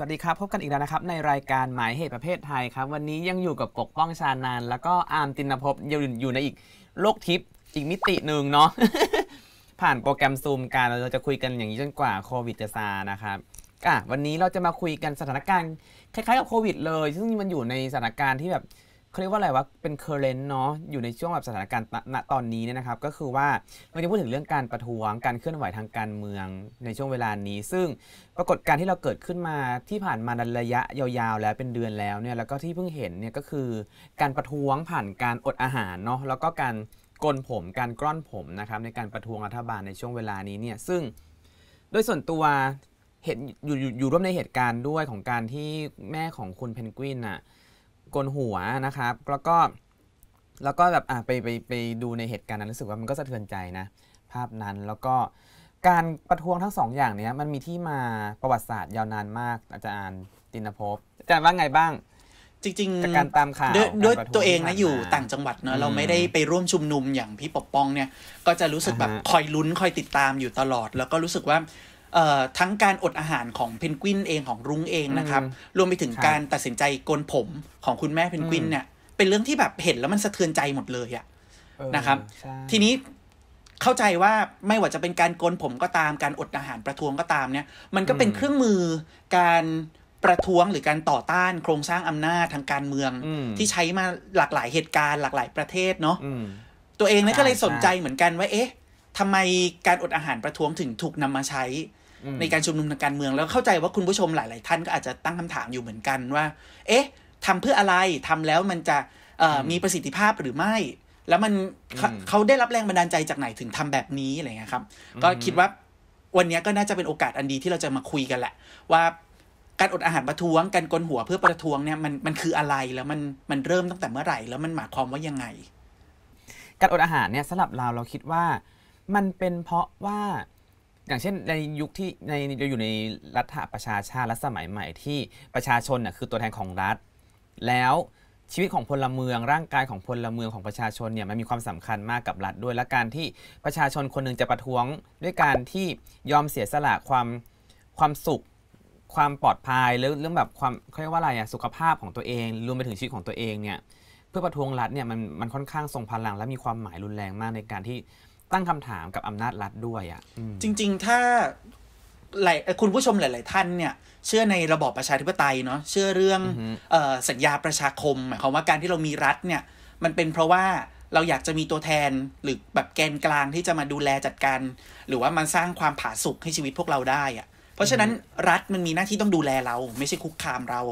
สวัสดีครับ พบกันอีกแล้วนะครับ ในรายการหมายเหตุประเภทไทยครับ วันนี้ยังอยู่กับปกป้องชานาน แล้วก็อาร์มตินภพอยู่อยู่ในอีกโลกทิพย์อีกมิติหนึ่งเนาะ ผ่านโปรแกรมซูมการเราจะคุยกันอย่างนี้จนกว่าโควิดจะซา นะครับอ่ะวันนี้เราจะมาคุยกันสถานการณ์ คล้ายๆกับโควิด เลย ซึ่งมันอยู่ในสถานการณ์ที่แบบเขาเรียกว่าอะไรวะ เป็นเคอร์เรนต์เนาะ อยู่ในช่วงแบบสถานการณ์ณตอนนี้เนี่ยนะครับ ก็คือว่าเราจะพูดถึงเรื่องการประท้วง การเคลื่อนไหวทางการเมืองในช่วงเวลานี้ ซึ่งปรากฏการที่เราเกิดขึ้นมาที่ผ่านมาในระยะยาวๆแล้วเป็นเดือนแล้วเนี่ย แล้วก็ที่เพิ่งเห็นเนี่ยก็คือการประท้วงผ่านการอดอาหารเนาะ แล้วก็การกลนผม การกล้อนผมนะครับในการประท้วงรัฐบาลในช่วงเวลานี้เนี่ย ซึ่งโดยส่วนตัวเห็นอยู่อยู่ร่วมในเหตุการณ์ด้วยของการที่แม่ของคุณเพนกวินอะ่ะกนหัวนะครับแล้วก็แล้วก็แบบอ่ะไปไปไปดูในเหตุการณ์นั้นรู้สึกว่ามันก็สะเทือนใจนะ ภาพนั้นแล้วก็การประท้วงทั้งสองอย่างเนี้ยมันมีที่มาประวัติศาสตร์ ยาวนานมาก อาจารย์ตินภพอาจารย์ว่าไงบ้างจริงๆจากการตามข่าวด้วยตัวเองนะอยู่ต่างจังหวัดเนาะเราไม่ได้ไปร่วมชุมนุมอย่างพี่ปกป้องเนี่ย ก็จะรู้สึกแบบคอยลุ้นคอยติดตามอยู่ตลอด แล้วก็รู้สึกว่าทั้งการอดอาหารของเพนกวินเองของรุ้งเองนะครับ รวมไปถึงการตัดสินใจโกนผมของคุณแม่เพนกวินเนี่ยเป็นเรื่องที่แบบเห็นแล้วมันสะเทือนใจหมดเลยอะนะครับ ทีนี้เข้าใจว่าไม่ว่าจะเป็นการโกนผมก็ตามการอดอาหารประท้วงก็ตามเนี่ย มันก็เป็นเครื่องมือการประท้วงหรือการต่อต้าน โครงสร้างอำนาจทางการเมืองที่ใช้มาหลากหลายเหตุการณ์หลากหลายประเทศเนาะตัวเองเนี่ยก็เลยสนใจเหมือนกันว่าเอ๊ะทำไมการอดอาหารประท้วงถึงถูกนำมาใช้ในการชุมนุมทางการเมือง แล้วเข้าใจว่าคุณผู้ชมหลาย ๆ ท่านก็อาจจะตั้งคำถามอยู่เหมือนกันว่า เอ๊ะทำเพื่ออะไรทำแล้วมันจะมีประสิทธิภาพหรือไม่ แล้วมันเขาได้รับแรงบันดาลใจจากไหนถึงทำแบบนี้อะไรเงี้ยครับ ก็คิดว่าวันนี้ก็น่าจะเป็นโอกาสอันดีที่เราจะมาคุยกันแหละว่าการอดอาหารประท้วงการกลนหัวเพื่อประท้วงเนี่ยมันมันคืออะไรแล้วมันมันเริ่มตั้งแต่เมื่อไหร่ แล้วมันหมายความว่ายังไง การอดอาหารเนี่ยสำหรับเราเราคิดว่ามันเป็นเพราะว่าอย่างเช่นในยุคที่ในเราอยู่ในรัฐประชาชาติรัฐสมัยใหม่ที่ประชาชนน่ยคือตัวแทนของรัฐ แล้วชีวิตของพลเมืองร่างกายของพลเมืองของประชาชนเนี่ยมันมีความสำคัญมากกับรัฐด้วยและการที่ประชาชนคนหนึ่งจะประท้วงด้วยการที่ยอมเสียสละความความสุขความปลอดภัยหรือเรื่องแบบความเรียกว่าอะไรอะสุขภาพของตัวเองรวมไปถึงชีวิตของตัวเองเนี่ยเพื่อประท้วงรัฐเนี่ยมันมันค่อนข้างทรงพลัง และมีความหมายรุนแรงมากในการที่ตั้งคำถามกับอำนาจรัฐด้วยอะ่ะ จริง ๆ ถ้าหลายคุณผู้ชมหลาย ๆ ท่านเนี่ยเชื่อในระบอบประชาธิปไตยเนาะเชื่อเรื่องออสัญญาประชาคมหมายความว่าการที่เรามีรัฐเนี่ยมันเป็นเพราะว่าเราอยากจะมีตัวแทนหรือแบบแกนกลางที่จะมาดูแลจัดการหรือว่ามันสร้างความผาสุกให้ชีวิตพวกเราได้อะเพราะฉะนั้นรัฐมันมีหน้าที่ต้องดูแลเรา ไม่ใช่คุกคามเรา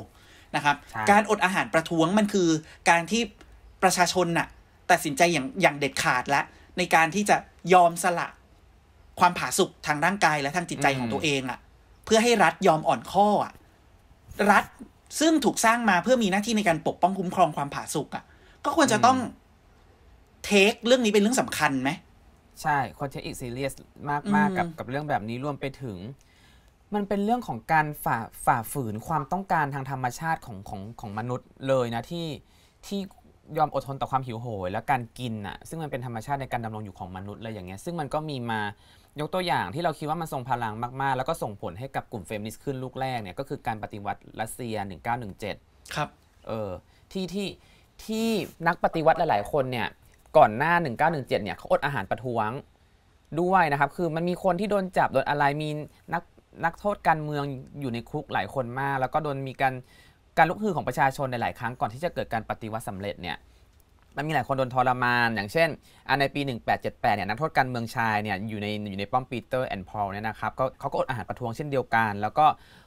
นะครับ การอดอาหารประท้วงมันคือการที่ประชาชนน่ะตัดสินใจอย่างอย่างเด็ดขาดแล้วในการที่จะยอมสละความผาสุกทางร่างกายและทางจิตใจของตัวเองอะ่ะ เพื่อให้รัฐยอมอ่อนข้ออะ่ะรัฐซึ่งถูกสร้างมาเพื่อมีหน้าที่ในการปกป้องคุ้มครองความผาสุกอะ่ะก็ควรจะต้องเทคเรื่องนี้เป็นเรื่องสำคัญไหม ใช่ควรจะอีกซีเรียสมากมากกับกับเรื่องแบบนี้รวมไปถึงมันเป็นเรื่องของการฝ่าฝ่าฝืนความต้องการทางธรรมชาติของของของมนุษย์เลยนะที่ที่ยอมอดทนต่อความหิวโหยและการกินอ่ะซึ่งมันเป็นธรรมชาติในการดำรงอยู่ของมนุษย์เลยอย่างเงี้ยซึ่งมันก็มีมายกตัวอย่างที่เราคิดว่ามันทรงพลังมากๆ แล้วก็ส่งผลให้กับกลุ่มเฟมินิสต์ขึ้นลูกแรกเนี่ยก็คือการปฏิวัติรัสเซีย 1917ครับเออที่ที่ที่นักปฏิวัติหลายๆ คนเนี่ยก่อนหน้า 1917เนี่ยเขาอดอาหารประท้วงด้วยนะครับคือมันมีคนที่โดนจับโดนอะไรมีนักนักโทษการเมืองอยู่ในคุกหลายคนมาก แล้วก็โดนมีการการลุกฮือของประชาชนในหลายครั้งก่อนที่จะเกิดการปฏิวัติสำเร็จเนี่ย มันมีหลายคนโดนทรมาน อย่างเช่น ในปี 1878 เนี่ยนักโทษการเมืองชายเนี่ยอยู่ในอยู่ในป้อมปีเตอร์แอนด์พอลเนี่ยนะครับก็เขาก็อดอาหารประท้วงเช่นเดียวกัน แล้วก็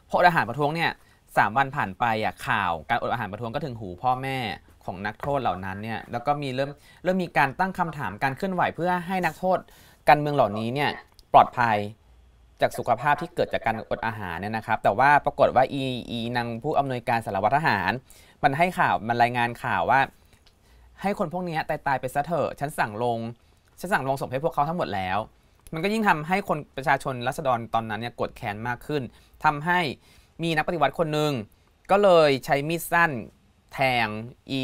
พออดอาหารประท้วงเนี่ยสามวันผ่านไปอ่ะข่าว การอดอาหารประท้วงก็ถึงหูพ่อแม่ของนักโทษเหล่านั้นเนี่ย แล้วก็มีเริ่มเริ่มมีการตั้งคำถาม การเคลื่อนไหวเพื่อให้นักโทษการเมืองเหล่านี้เนี่ยปลอดภัยจากสุขภาพที่เกิดจากการอดอาหารเนี่ยนะครับ แต่ว่าปรากฏว่าอีอีนางผู้อำนวยการสารวัตรทหาร มันให้ข่าวมันรายงานข่าวว่า ให้คนพวกนี้ตายตายไปซะเถอะ ฉันสั่งลง ฉันสั่งลงส่งให้พวกเขาทั้งหมดแล้ว มันก็ยิ่งทำให้คนประชาชนรัษฎรตอนนั้นเนี่ยกดแค้นมากขึ้น ทำให้มีนักปฏิวัติคนหนึ่งก็เลยใช้มีดสั้นแทงอี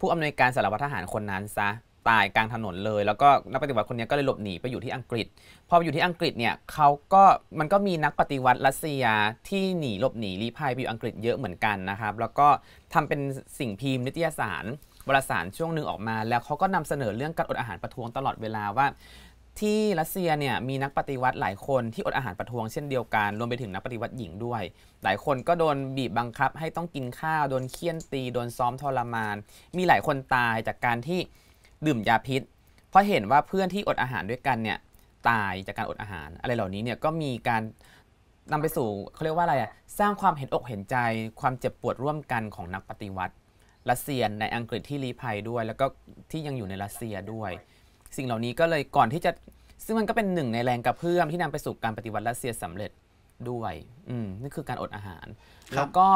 ผู้อำนวยการสารวัตรทหารคนนั้นซะตายกลางถนนเลย แล้วก็นักปฏิวัติคนนี้ก็เลยหลบหนีไปอยู่ที่อังกฤษ พออยู่ที่อังกฤษเนี่ย เขาก็มันก็มีนักปฏิวัติรัสเซียที่หนีหลบหนีรีพายไปอยู่อังกฤษเยอะเหมือนกันนะครับ แล้วก็ทำเป็นสิ่งพิมพ์นิตยสารวารสารช่วงหนึ่งออกมา แล้วเขาก็นำเสนอเรื่องการอดอาหารประท้วงตลอดเวลาว่า ที่รัสเซียเนี่ยมีนักปฏิวัติหลายคนที่อดอาหารประท้วงเช่นเดียวกัน รวมไปถึงนักปฏิวัติหญิงด้วย หลายคนก็โดนบีบบังคับ ให้ต้องกินข้าว โดนเคี่ยนตี โดนซ้อมทรมาน มีหลายคนตายจากการที่ดื่มยาพิษ เพราะเห็นว่าเพื่อนที่อดอาหารด้วยกันเนี่ยตายจากการอดอาหาร อะไรเหล่านี้เนี่ยก็มีการนำไปสู่เขาเรียกว่าอะไรอะสร้างความเห็นอกเห็นใจความเจ็บปวดร่วมกันของนักปฏิวัติรัสเซียในอังกฤษที่รีภัยด้วย แล้วก็ที่ยังอยู่ในรัสเซียด้วย สิ่งเหล่านี้ก็เลยก่อนที่จะซึ่งมันก็เป็นหนึ่งในแรงกระเพื่อม ที่นำไปสู่การปฏิวัติรัสเซียสำเร็จด้วยอืมนี่คือการอดอาหาร แล้วก็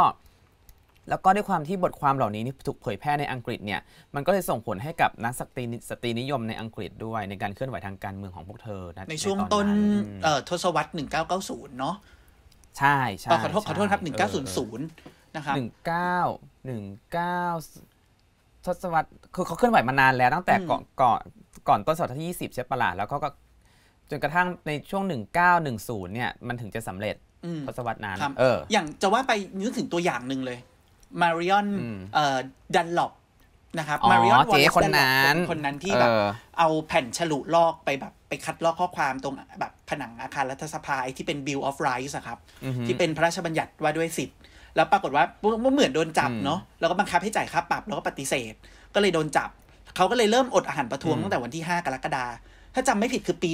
แล้วก็ด้วยความที่บทความเหล่านี้นี่ถูกเผยแพร่ในอังกฤษเนี่ย มันก็เลยส่งผลให้กับนักสตรีสตรีนิยมในอังกฤษด้วยในการเคลื่อนไหวทางการเมืองของพวกเธอนะในช่วงต้นทศวรรษ1990 เนาะใช่ใช่ขอโทษขอโทษครับ 1900 นะครับ19 19ทศวรรษคือเขาเคลื่อนไหวมานานแล้วตั้งแต่ก่อนก่อนก่อนต้นศตวรรษที่20ใช่ปะล่ะแล้วก็ จนกระทั่งในช่วง1910เนี่ยมันถึงจะสำเร็จ ทศวรรษนั้นเออ อย่างจะว่าไปนึกถึงตัวอย่างหนึ่งเลยมาริออน เอ่อ ดันหลอก นะครับ มาริออนวอลเลคนนั้นคนนั้นที่แบบเอาแผ่นฉลุลอกไปแบบ ไปคัดลอกข้อความตรงแบบผนังอาคารรัฐสภาที่เป็น Bill of Rights ครับ ที่เป็นพระราชบัญญัติว่าด้วยสิทธิ์ แล้วปรากฏว่าเหมือนโดนจับเนาะแล้วก็บังคับให้จ่ายค่าปรับแล้วก็ปฏิเสธ ก็เลยโดนจับ เขาก็เลยเริ่มอดอาหารประท้วงตั้งแต่วันที่ 5กรกฎาถ้าจำไม่ผิดคือปี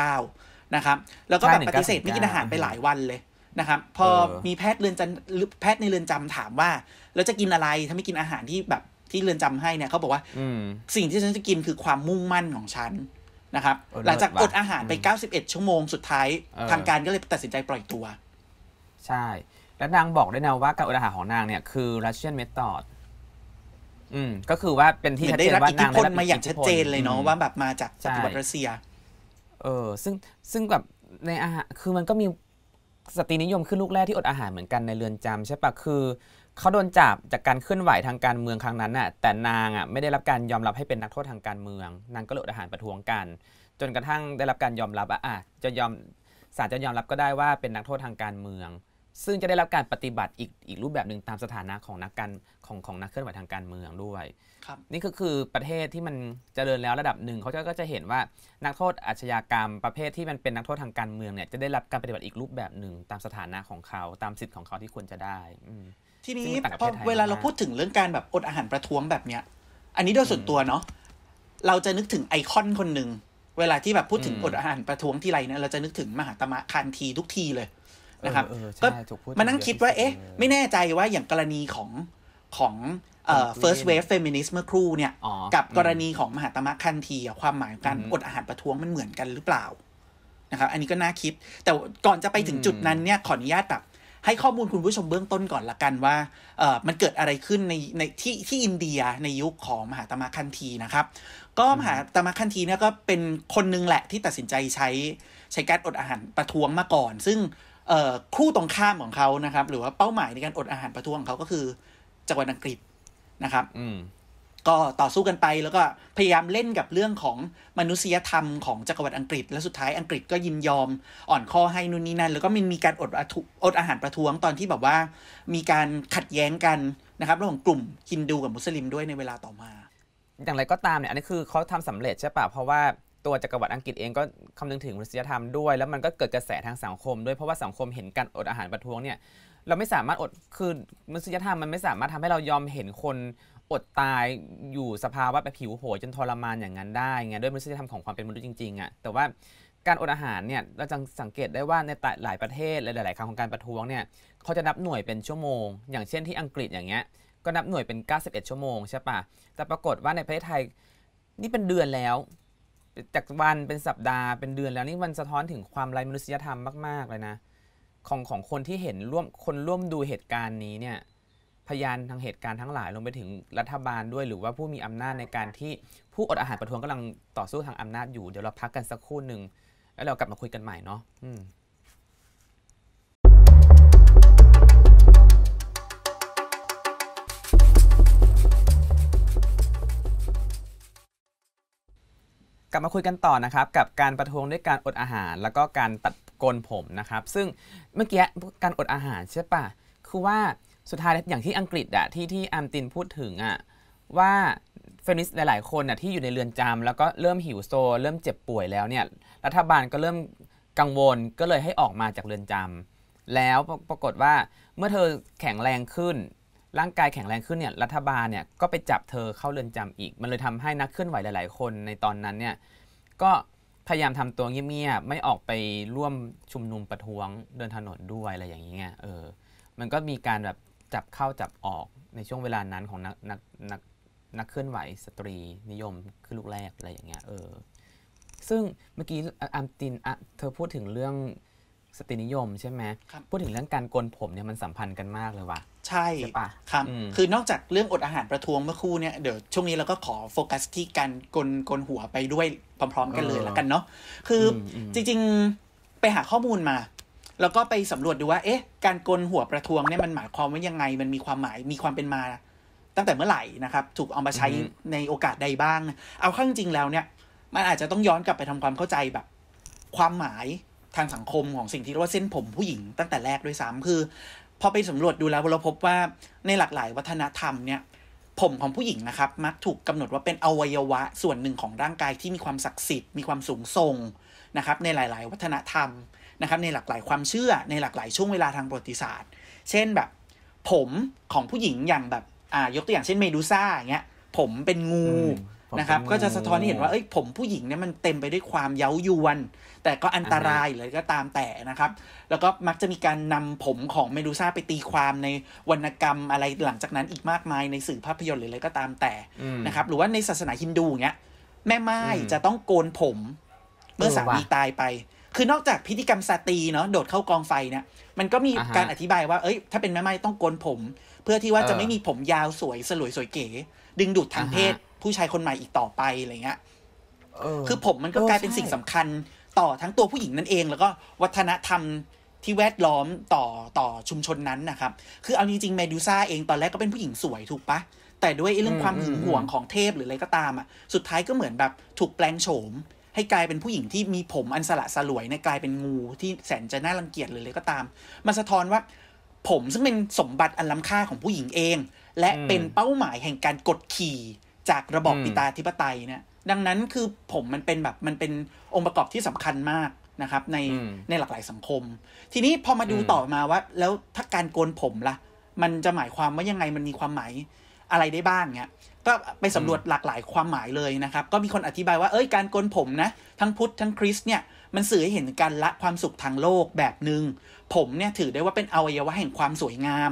1909นะครับ แล้วก็แบบปฏิเสธไม่กินอาหารไปหลายวันเลยนะครับพอมีแพทย์เรือนจำแพทย์ในเรือนจำถามว่าแล้วจะกินอะไรถ้าไม่กินอาหารที่แบบที่เรือนจำให้เนี่ยเขาบอกว่าสิ่งที่ฉันจะกินคือความมุ่งมั่นของฉัน นะครับ หลังจากอดอาหารไป 91 ชั่วโมงสุดท้าย ทางการก็เลยตัดสินใจปล่อยตัว ใช่ และนางบอกด้วยนะว่าการอดอาหารของนางเนี่ยคือ Russian method อืมก็คือว่าเป็นที่ชัดเจนว่านางได้รับมาอย่างชัดเจนเลยเนาะว่าแบบมาจากจากวติรัสเซีย เออซึ่งซึ่งแบบในอาหารคือมันก็มีสตรีนิยมขึ้นลูกแรกที่อดอาหารเหมือนกันในเรือนจำใช่ปะคือเขาโดนจับจากการเคลื่อนไหวทางการเมืองครั้งนั้นน่ะ แต่นางอ่ะไม่ได้รับการยอมรับให้เป็นนักโทษทางการเมือง นางก็เลยอดอาหารประท้วงกัน จนกระทั่งได้รับการยอมรับอ่ะอ่ะจะยอมศาลจะยอมรับก็ได้ว่าเป็นนักโทษทางการเมือง ซึ่งจะได้รับการปฏิบัติอีกอีกรูปแบบหนึ่งตามสถานะของนักการของของนักเคลื่อนไหวทางการเมืองด้วยนี่ก็คือประเทศที่มันเจริญแล้วระดับหนึ่งเขาก็จะเห็นว่านักโทษอาชญากรรมประเภทที่มันเป็นนักโทษทางการเมืองเนี่ยจะได้รับการปฏิบัติอีกรูปแบบหนึ่งตามสถานะของเขา ตามสิทธิ์ของเขาที่ควรจะได้ทีนี้ พอเวลาเราพูดถึงเรื่องการแบบอดอาหารประท้วงแบบเนี้ย อันนี้โดยส่วนตัวเนาะเราจะนึกถึงไอคอนคนหนึ่งเวลาที่แบบพูดถึงอดอาหารประท้วงที่ไรเนี่ยเราจะนึกถึงมหาตมะคานทีทุกทีเลย นะครับก็มานั่งคิดว่าเอ๊ะไม่แน่ใจว่าอย่างกรณีของของเอ่อ first wave feminist เมื่อครู่เนี่ย กับกรณีของมหาตมะคันทีความหมายการอดอาหารประท้วงมันเหมือนกันหรือเปล่านะครับ อันนี้ก็น่าคิด แต่ก่อนจะไปถึงจุดนั้นเนี่ย ขออนุญาตแบบ ให้ข้อมูลคุณผู้ชมเบื้องต้นก่อนละกันว่าเออมันเกิดอะไรขึ้นในในที่ที่อินเดียในยุคของมหาตมะคันทีนะครับ ก็มหาตมะคันทีเนี่ยก็เป็นคนนึงแหละที่ตัดสินใจใช้ใช้การอดอาหารประท้วงมาก่อน ซึ่งคู่ตรงข้ามของเขานะครับ หรือว่าเป้าหมายในการอดอาหารประท้วงของเขาก็คือจากวันอังกฤษนะครับก็ต่อสู้กันไปแล้วก็พยายามเล่นกับเรื่องของมนุษยธรรม ของจักรวรรดิอังกฤษ และสุดท้ายอังกฤษก็ยินยอม อ่อนข้อให้นู่นนี่นั่นแล้วก็มันมีการอดอดอาหารประท้วงตอนที่แบบว่ามีการขัดแย้งกันนะครับเรื่องางกลุ่มฮินดูกับมุสลิมด้วยในเวลาต่อมา อย่างไรก็ตามเนี่ยอันนี้คือเขาทำสำเร็จใช่ปะเพราะว่าตัวจักรวรรดิอังกฤษเองก็คำนึงถึงมนุษยธรรมด้วย แล้วมันก็เกิดกระแสทางสังคม ด้วยเพราะว่าสังคมเห็นการอดอาหารประท้วงเนี่ยเราไม่สามารถอด คือมนุษยธรรมมันไม่สามารถทำให้เรายอมเห็นคนอดตายอยู่สภาวะแบบผิวโหยจนทรมานอย่างนั้นได้ไงด้วยมนุษยธรรมของความเป็นมนุษย์จริงๆอะ่ะ แต่ว่าการอดอาหารเนี่ยเราจะสังเกตได้ว่าในหลายประเทศหลายๆครั้งของการประท้วงเนี่ยเขาจะนับหน่วยเป็นชั่วโมง อย่างเช่นที่อังกฤษอย่างเงี้ยก็นับหน่วยเป็น 91ชั่วโมงใช่ปะแต่ปรากฏว่าในประเทศไทยนี่เป็นเดือนแล้ว จากวันเป็นสัปดาห์เป็นเดือนแล้วนี่มันสะท้อนถึงความไร้มนุษยธรรมมากๆเลยนะของของคนที่เห็นร่วมคนร่วมดูเหตุการณ์นี้เนี่ยพยานทางเหตุการณ์ทั้งหลายลงไปถึงรัฐบาลด้วยหรือว่าผู้มีอำนาจในการที่ผู้อดอาหารประท้วงกำลังต่อสู้ทางอำนาจอยู่เดี๋ยวเราพักกันสักครู่หนึ่งแล้วเรากลับมาคุยกันใหม่เนาะกลับมาคุยกันต่อนะครับกับการประท้วงด้วยการอดอาหารแล้วก็การตัดกนผมนะครับซึ่งเมื่อกี้การอดอาหารใช่ปะ คือว่าสุดท้ายอย่างที่อังกฤษอะที่ที่อัมตินพูดถึงอะว่าเฟนิสหลายๆคนอะที่อยู่ในเรือนจำแล้วก็เริ่มหิวโซ เริ่มเจ็บป่วยแล้วเนี่ย รัฐบาลก็เริ่มกังวลก็เลยให้ออกมาจากเรือนจำ แล้วปรากฏว่าเมื่อเธอแข็งแรงขึ้น ร่างกายแข็งแรงขึ้นเนี่ยรัฐบาลเนี่ยก็ไปจับเธอเข้าเรือนจำอีก มันเลยทำให้นักเคลื่อนไหวหลาย ๆ คนในตอนนั้นเนี่ยก็พยายามทำตัวเงียบๆไม่ออกไปร่วมชุมนุมประท้วงเดินถนนด้วยอะไรอย่างเงี้ยเออ มันก็มีการแบบจับเข้าจับออกในช่วงเวลานั้นของนักนักนักนักเคลื่อนไหวสตรีนิยมขึ้นลูกแรกอะไรอย่างเงี้ยเออ ซึ่งเมื่อกี้อัมตินเธอพูดถึงเรื่องสตินิยมใช่ไหมพูดถึงเรื่องการโกนผมเนี่ยมันสัมพันธ์กันมากเลยว่ะใช่ใช่ปะครับคือนอกจากเรื่องอดอาหารประท้วงเมื่อคู่เนี่ยเดี๋ยวช่วงนี้เราก็ขอโฟกัสที่ การกลกลหัวไปด้วยพร้อม ๆ กันเลยแล้วกันเนาะคือจริงๆไปหาข้อมูลมาแล้วก็ไปสำรวจดูว่าเอ๊ะ การกลหัวประท้วงเนี่ยมันหมายความว่ายังไง มันมีความหมายมีความเป็นมา ตั้งแต่เมื่อไหร่นะครับ ถูกเอามาใช้ในโอกาสใดบ้าง เอาข้างจริงแล้วเนี่ย มันอาจจะต้องย้อนกลับไปทำความเข้าใจแบบ ความหมายทางสังคมของสิ่งที่เรียกว่าเส้นผมผู้หญิงตั้งแต่แรกด้วยซ้ำคือพอไปสำรวจดูแล้วเราพบว่าในหลากหลายวัฒนธรรมเนี่ยผมของผู้หญิงนะครับมักถูกกำหนดว่าเป็นอวัยวะส่วนหนึ่งของร่างกายที่มีความศักดิ์สิทธิ์มีความสูงส่งนะครับในหลาย ๆ วัฒนธรรมนะครับในหลากหลายความเชื่อในหลากหลายช่วงเวลาทางประวัติศาสตร์ เช่นแบบ ผมของผู้หญิงอย่างแบบอ่ายกตัวอย่างเช่นเมดูซ่าอย่างเงี้ยผมเป็นงูนะครับก็จะสะท้อนให้เห็นว่าเอ้ยผมผู้หญิงเนี่ยมันเต็มไปด้วยความเย้ายวนแต่ก็อันตรายเลยก็ตามแต่นะครับ แล้วก็มักจะมีการนำผมของเมดูซ่าไปตีความในวรรณกรรมอะไรหลังจากนั้นอีกมากมายในสื่อภาพยนตร์หรืออะไรก็ตามแต่นะครับหรือว่าในศาสนาฮินดูเนี้ย แม่ไม้จะต้องโกนผมเมื่อสามีตายไป คือนอกจากพิธีกรรมสตรีเนาะโดดเข้ากองไฟเนี่ยมันก็มีการอธิบายว่าเอ้ยถ้าเป็นแม่ไม้ต้องโกนผม เพื่อที่ว่าจะไม่มีผมยาวสวยสลวยสวยเก๋ดึงดูดทางเพศผู้ชายคนใหม่อีกต่อไปอะไรเงี้ยคือผมมันก็กลายเป็นสิ่งสำคัญต่อทั้งตัวผู้หญิงนั่นเอง แล้วก็วัฒนธรรมที่แวดล้อมต่อต่อชุมชนนั้นนะครับ คือเอาจริงๆเมดูซ่าเองตอนแรกก็เป็นผู้หญิงสวยถูกปะ แต่ด้วยเรื่องความหึงหวงของเทพหรืออะไรก็ตามอ่ะ สุดท้ายก็เหมือนแบบถูกแปลงโฉม ให้กลายเป็นผู้หญิงที่มีผมอันสละสลวยเนี่ยกลายเป็นงูที่แสนจะน่ารังเกียจหรืออะไรก็ตามมันสะท้อนว่า ผมซึ่งเป็นสมบัติอันล้ำค่าของผู้หญิงเอง และเป็นเป้าหมายแห่งการกดขี่จากระบอบปิตาธิปไตยเนี่ยดังนั้นคือผมมันเป็นแบบมันเป็นองค์ประกอบที่สำคัญมากนะครับ ในในหลากหลายสังคม ทีนี้พอมาดูต่อมาว่า แล้วถ้าการโกนผมละ่ะ มันจะหมายความว่ายังไงมันมีความหมายอะไรได้บ้างเนี่ยก็ไปสำรวจหลากหลายความหมายเลยนะครับ ก็มีคนอธิบายว่าเอ้ยการโกนผมนะ ทั้งพุทธทั้งคริสเนี่ยมันสื่อให้เห็นการละความสุขทางโลกแบบหนึง่งผมเนี่ยถือได้ว่าเป็นอวัยวะแห่งความสวยงาม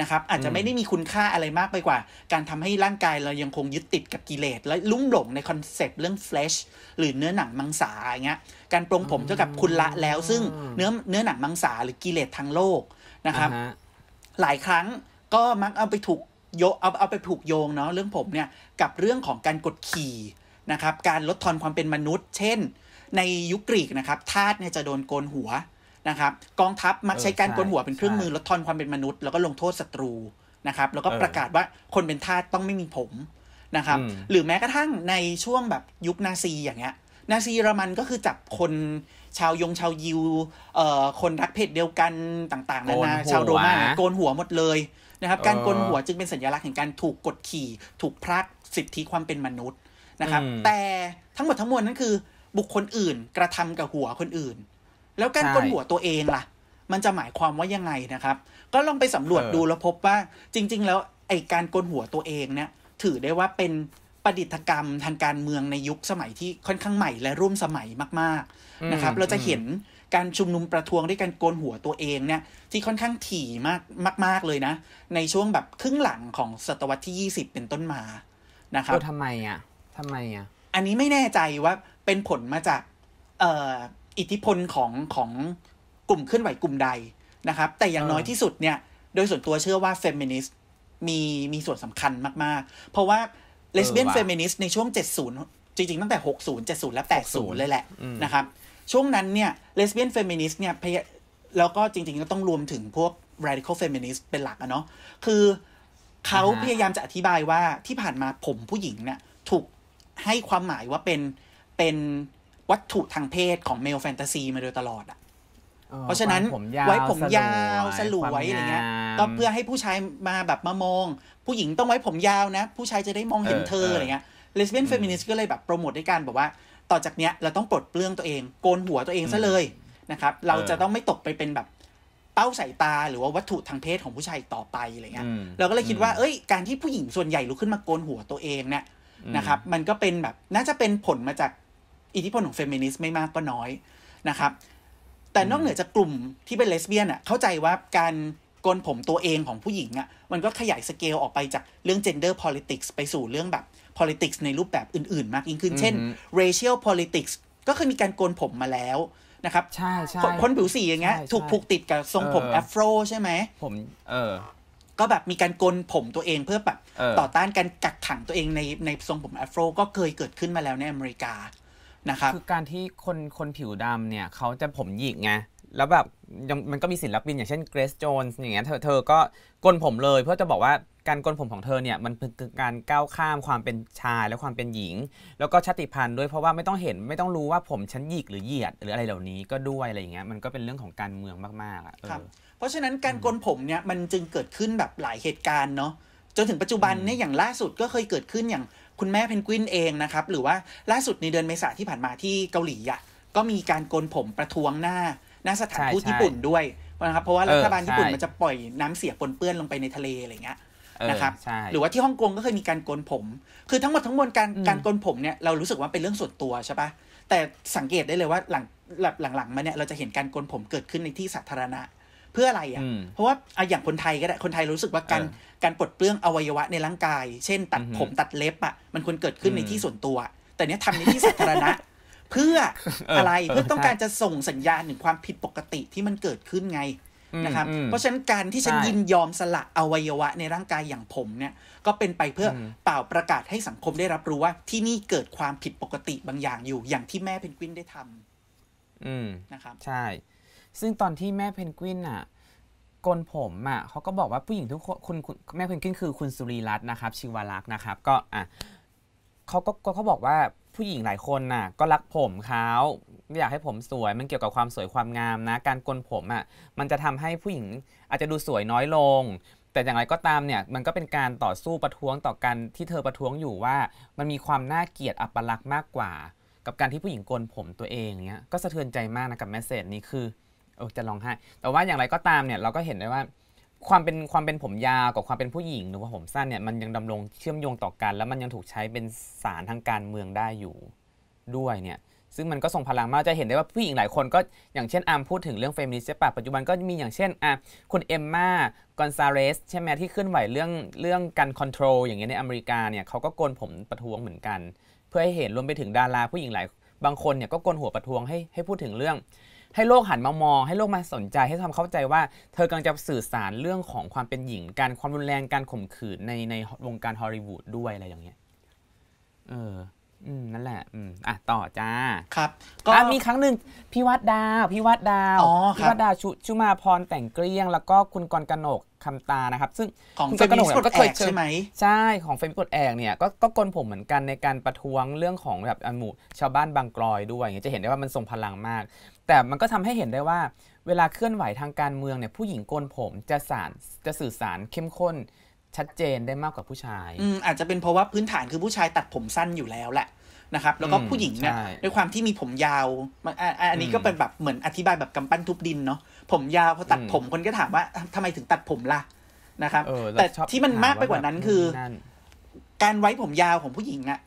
นะครับอาจจะไม่ได้มีคุณค่าอะไรมากไปกว่า การทำให้ร่างกายเรายังคงยึดติดกับกิเลสและลุ่มหลงในคอนเซปต์เรื่องเฟลชหรือเนื้อหนังมังสาอย่างเงี้ยการปรงผมเท่ากับคุณละแล้ว ซึ่งเนื้อเนื้อหนังมังสา หรือกิเลสทางโลกนะครับหลายครั้งก็มักเอาไปถูกโยเอาเอาไปผูกโยงเนาะเรื่องผมเนี่ยกับเรื่องของการกดขี่นะครับการลดทอนความเป็นมนุษย์ เช่น ในยุคกรีกนะครับทาสเนี่ยจะโดนโกนหัวะครับกองทัพมักใช้การโกลหัวเป็นเครื่องมือลดทอนความเป็นมนุษย์ แล้วก็ลงโทษศัตรูนะครับแล้วก็ประกาศว่าคนเป็นทาสต้องไม่มีผมนะครับหรือแม้กระทั่งในช่วงแบบยุคนาซีอย่างเงี้ยนาซีเยอรมันก็คือจับคนชาวยงชาวยิวเอ่อคนรักเพศเดียวกันต่างๆนานาชาวโรมาโกนหัวหมดเลยนะครับการโกนหัวจึงเป็นสัญลักษณ์แห่งการถูกกดขี่ถูกพรากสิทธิความเป็นมนุษย์นะครับแต่ทั้งหมดทั้งมวลนั้นคือบุคคลอื่นกระทำกับหัวคนอื่นแล้วการโกนหัวตัวเองล่ะ มันจะหมายความว่ายังไงนะครับ ก็ลองไปสำรวจดูแล้วพบว่าจริง ๆ แล้วไอการโกนหัวตัวเองเนี่ย ถือได้ว่าเป็นประดิษฐกรรม ทางการเมืองในยุคสมัยที่ค่อนข้างใหม่และร่วมสมัยมาก ๆนะครับ เราจะเห็นการชุมนุมประท้วงด้วยการโกนหัวตัวเองเนี่ย ที่ค่อนข้างถี่มากมากๆเลยนะ ในช่วงแบบครึ่งหลังของศตวรรษที่20เป็นต้นมานะครับทำไมอ่ะทำไมอ่ะอันนี้ไม่แน่ใจว่าเป็นผลมาจากเอ่ออิทธิพลของของกลุ่มเคลื่อนไหวกลุ่มใดนะครับแต่อย่างน้อยที่สุดเนี่ยโดยส่วนตัวเชื่อว่าเฟมินิสต์มีมีส่วนสำคัญมากๆ เพราะว่าเลสเบี้ยนเฟมินิสต์ในช่วง 70 จริงๆ ตั้งแต่ 60 70และ80 เลยแหละนะครับช่วงนั้นเนี่ยเลสเบี้ยนเฟมินิสต์เนี่ยแล้วก็จริงๆก็ต้องรวมถึงพวก radical feminist เป็นหลักอะเนาะคือเขาพยายามจะอธิบายว่าที่ผ่านมาผมผู้หญิงเนี่ยถูกให้ความหมายว่าเป็นเป็นวัตถุทางเพศของเมลแฟนตาซีมาโดยตลอดอ่ะ เพราะฉะนั้นไว้ผมยาว สลวยอะไรเงี้ย ก็เพื่อให้ผู้ชายมาแบบมามอง ผู้หญิงต้องไว้ผมยาวนะ ผู้ชายจะได้มองเห็นเธออะไรเงี้ยเลสเบี้ยนเฟมินิสต์ก็เลยแบบโปรโมทด้วยการบอกว่า ต่อจากเนี้ยเราต้องปลดเปลื้องตัวเอง โกนหัวตัวเองซะเลยนะครับ เราจะต้องไม่ตกไปเป็นแบบเป้าสายตาหรือว่าวัตถุทางเพศของผู้ชายต่อไปอะไรเงี้ยเราก็เลยคิดว่า เอ้ย การที่ผู้หญิงส่วนใหญ่ลุกขึ้นมาโกนหัวตัวเองเนี่ยนะครับ มันก็เป็นแบบน่าจะเป็นผลมาจากิทธิพลของเฟมินิสต์ไม่มากก็น้อยนะครับ แต่นอกเหนือจากกลุ่มที่เป็นเลสเบี้ยนอ่ะ เข้าใจว่าการโกนผมตัวเองของผู้หญิงอ่ะ มันก็ขยายสเกลออกไปจากเรื่อง gender politics ไปสู่เรื่องแบบ politics ในรูปแบบอื่น ๆ มากยิ่งขึ้น เช่น racial politics ก็เคยมีการโกนผมมาแล้วนะครับ ใช่ใช่คนผิวสีอย่างเงี้ยถูกผูกติดกับทรงผมแอฟโรใช่ไหม ผม เออ ก็แบบมีการโกนผมตัวเองเพื่อแบบต่อต้านการกักขังตัวเองในในทรงผมแอฟโรก็เคยเกิดขึ้นมาแล้วในอเมริกานะครับคือการที่คนคนผิวดำเนี่ยเขาจะผมหยิกไงแล้วแบบมันก็มีศิลปินอย่างเช่นเกรซโจนส์อย่างเงี้ยเธอเธอก็กลนผมเลยเพื่อจะบอกว่าการกลนผมของเธอเนี่ยมันคือการก้าวข้ามความเป็นชายและความเป็นหญิง แล้วก็ชาติพันธุ์ด้วยเพราะว่าไม่ต้องเห็นไม่ต้องรู้ว่าผมชั้นหยิกหรือเหยียด หรืออะไรเหล่านี้ก็ด้วยอะไรอย่างเงี้ยมันก็เป็นเรื่องของการเมืองมากๆอ่ะครับเพราะฉะนั้นการกลนผมเนี่ยมันจึงเกิดขึ้นแบบหลายเหตุการณ์เนาะจนถึงปัจจุบันเนี่ยอย่างล่าสุดก็เคยเกิดขึ้นอย่างคุณแม่เพนกวินเองนะครับ หรือว่าล่าสุดในเดือนเมษาที่ผ่านมาที่เกาหลีอ่ะก็มีการโกนผมประท้วงหน้าหน้าสถานทูตญี่ปุ่นด้วยนะครับเพราะว่ารัฐบาลญี่ปุ่นมันจะปล่อยน้ำเสียปนเปื้อนลงไปในทะเลอะไรเงี้ยนะครับหรือว่าที่ฮ่องกงก็เคยมีการโกนผม คือทั้งหมดทั้งมวลการการโกนผมเนี่ยเรารู้สึกว่าเป็นเรื่องส่วนตัวใช่ปะแต่สังเกตได้เลยว่าหลังหลังหลังมาเนี่ยเราจะเห็นการโกนผมเกิดขึ้นในที่สาธารณะเพื่ออะไรอ่ะ เพราะว่าอย่างคนไทยก็ได้ คนไทยรู้สึกว่า การการปลดเปลื้องอวัยวะในร่างกาย เช่น ตัดผมตัดเล็บ อ่ะ มันควรเกิดขึ้นในที่ส่วนตัว แต่เนี้ยทำในที่สาธารณะ เพื่ออะไร เพื่อต้องการจะส่งสัญญาณถึงความผิดปกติที่มันเกิดขึ้นไงนะครับ เพราะฉะนั้นการที่ฉันยินยอมสละอวัยวะในร่างกายอย่างผม เนี่ย ก็เป็นไปเพื่อเป่าประกาศให้สังคมได้รับรู้ว่า ที่นี่เกิดความผิดปกติบางอย่างอยู่ อย่างที่แม่เพนกวินได้ทำนะครับ ใช่ซึ่งตอนที่แม่เพนกวินอ่ะกนผมอ่ะเขาก็บอกว่าผู้หญิงทุกคนคุณคณแม่เพนกวินคือคุณสุรีรัตน์นะครับชิวารักษ์นะครับก็อ่ะเขาก็เขาบอกว่าผู้หญิงหลายคนน่ะก็รักผมเขาอยากให้ผมสวยมันเกี่ยวกับความสวยความงามนะการกลนผมอ่ะมันจะทำให้ผู้หญิงอาจจะดูสวยน้อยลง แต่อย่างไรก็ตามเนี่ยมันก็เป็นการต่อสู้ประท้วงต่อกันที่เธอประท้วงอยู่ว่า มันมีความน่าเกลียดอัปลักษณ์มากกว่า กับการที่ผู้หญิงกลนผมตัวเองเนี้ยก็สะเทือนใจมากนะกับแมสเซจนี้คือเออจะร้องไห้ แต่ว่าอย่างไรก็ตามเนี่ยเราก็เห็นได้ว่า ความเป็นความเป็นผมยาวกับความเป็นผู้หญิงหรือว่าผมสั้นเนี่ยมันยังดำรงเชื่อมโยงต่อกัน แล้วมันยังถูกใช้เป็นสารทางการเมืองได้อยู่ด้วยเนี่ยซึ่งมันก็ส่งพลังมากจะเห็นได้ว่าผู้หญิงหลายคน ก็อย่างเช่นอามพูดถึงเรื่องเฟมินิสต์ใช่ปะปัจจุบันก็มีอย่างเช่นอ่ะคุณเอมมากอนซาเรสใช่ไหมที่เคลื่อนไหวเรื่องเรื่องการคอนโทรลอย่างเงี้ยในอเมริกาเนี่ยเขาก็โกนผมประท้วงเหมือนกัน เพื่อให้เห็นรวมไปถึงดาราผู้หญิงหลายบางคนเนี่ยก็โกนหัวประท้วงให้ให้พูดถึงเรื่องให้โลกหันมามอง ให้โลกมาสนใจให้ทำเข้าใจว่า เธอกำลังจะสื่อสารเรื่องของความเป็นหญิงการความรุนแรงการข่มขืนในในวงการฮอลลีวูดด้วยอะไรอย่างเงี้ยเอออืมนั่นแหละอืมอ่ะ ต่อจ้า ครับ ก็มีครั้งหนึ่งพี่วัดดาวพี่วัดดาวพี่วัดดาวชุชุมาพรแต่งเกลี้ยงแล้วก็คุณกรกนกคำตานะครับซึ่งของเฟมินสต์เลดแอกใช่ไหมใช่ของเฟมินิสตดแอกเนี่ยก็ก็กลผมเหมือนกันในการประท้วงเรื่องของแบบอน่ชาวบ้านบางกรอยด้วยอย่างจะเห็นได้ว่ามันทรงพลังมาก แต่มันก็ทำให้เห็นได้ว่า เวลาเคลื่อนไหวทางการเมืองเนี่ยผู้หญิงกนผมจะสารจะสื่อสารเข้มข้น ชัดเจนได้มากกว่าผู้ชายอืมอาจจะเป็นเพราะว่าพื้นฐานคือผู้ชายตัดผมสั้นอยู่แล้วแหละนะครับแล้วก็ผู้หญิงเนี่ยด้วยความที่มีผมยาวอันนี้ก็เป็นแบบเหมือนอธิบายแบบกำปั้นทุบดินเนาะผมยาวพอตัดผมคนก็ถามว่าทำไมถึงตัดผมล่ะนะครับแต่ที่มันมากไปกว่านั้นคือ การไว้ผมยาวของผู้หญิงอะ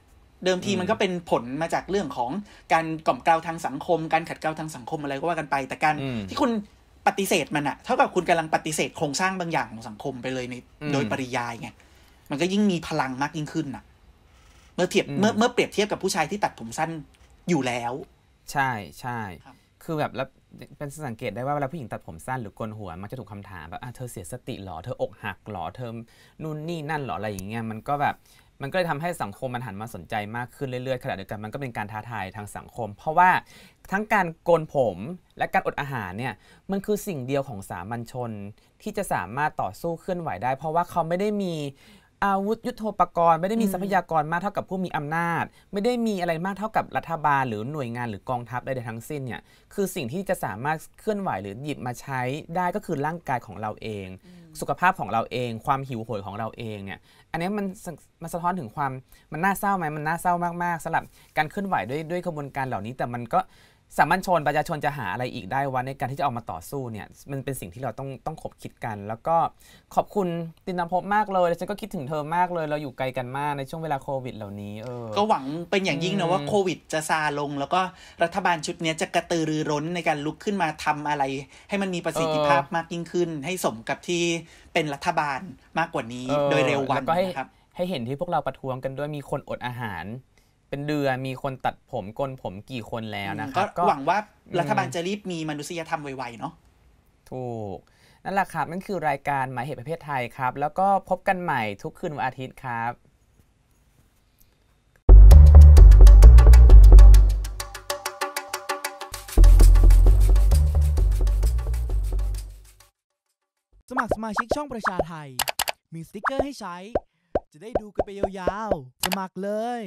เดิมทีมันก็เป็นผลมาจากเรื่องของการกล่อมเกลาทางสังคม การขัดเกลาทางสังคมอะไรก็ว่ากันไปแต่การที่คุณปฏิเสธมันอะเท่ากับคุณกำลังปฏิเสธโครงสร้างบางอย่างของสังคมไปเลยในโดยปริยายไงมันก็ยิ่งมีพลังมากยิ่งขึ้นอะเมื่อเทียบเมื่อเมื่อเปรียบเทียบกับผู้ชายที่ตัดผมสั้นอยู่แล้ว ใช่ใช่คือแบบแล้วเป็นสังเกตได้ว่าเวลาผู้หญิงตัดผมสั้นหรือโกนหัว มักจะถูกคำถามแบบเธอเสียสติหรอเธออกหักหรอ เธอนู่นนี่นั่นหรอ อะไรอย่างเงี้ยมันก็แบบมันก็เลยทำให้สังคมมันหันมาสนใจมากขึ้นเรื่อยๆ ขณะเดียวกันมันก็เป็นการท้าทายทางสังคม เพราะว่าทั้งการโกนผมและการอดอาหารเนี่ยมันคือสิ่งเดียวของสามัญชนที่จะสามารถต่อสู้เคลื่อนไหวได้ เพราะว่าเขาไม่ได้มีอาวุธยุโทโธปกรณ์ไม่ได้มีทรัพยากรมากเท่ากับผู้มีอำนาจ ไม่ได้มีอะไรมากเท่ากับรัฐบาลหรือหน่วยงานหรือกองทัพใดๆทั้งสิ้นเนี่ยคือสิ่งที่จะสามารถเคลื่อนไหวหรือหยิบมาใช้ได้ก็คือร่างกายของเราเอง สุขภาพของเราเอง ความหิวโหยของเราเองเนี่ยอันนี้มันมันสะท้อนถึงความมันน่าเศร้าไหมมันน่าเศร้ามากๆสำหรับการเคลื่อนไหวด้วยด้วยกระบวนการเหล่านี้แต่มันก็สามัญชนประชาชนจะหาอะไรอีกได้วะในการที่จะออกมาต่อสู้เนี่ยมันเป็นสิ่งที่เราต้องต้องขบคิดกัน แล้วก็ขอบคุณตินาภพมากเลยแล้วฉันก็คิดถึงเธอมากเลยเราอยู่ไกลกันมากในช่วงเวลาโควิดเหล่านี้เออก็หวังเป็นอย่างยิ่งนะว่าโควิดจะซาลง แล้วก็รัฐบาลชุดนี้จะกระตือรือร้นในการลุกขึ้นมาทำอะไร ให้มันมีประสิทธิภาพมากยิ่งขึ้น ให้สมกับที่เป็นรัฐบาลมากกว่านี้ โดยเร็ววันนะครับให้เห็นที่พวกเราประท้วงกันด้วยมีคนอดอาหารเป็นเดือนมีคนตัดผมกลนผมกี่คนแล้วนะครับ ก็หวังว่ารัฐบาลจะรีบมีมนุษยธรรมไวๆ เนาะถูก นั่นแหละครับ นั่นคือรายการหมายเหตุประเภทไทยครับ แล้วก็พบกันใหม่ทุกคืนวันอาทิตย์ครับ สมัครสมาชิกช่องประชาไทย มีสติกเกอร์ให้ใช้ จะได้ดูกันไปยาวๆสมัครเลย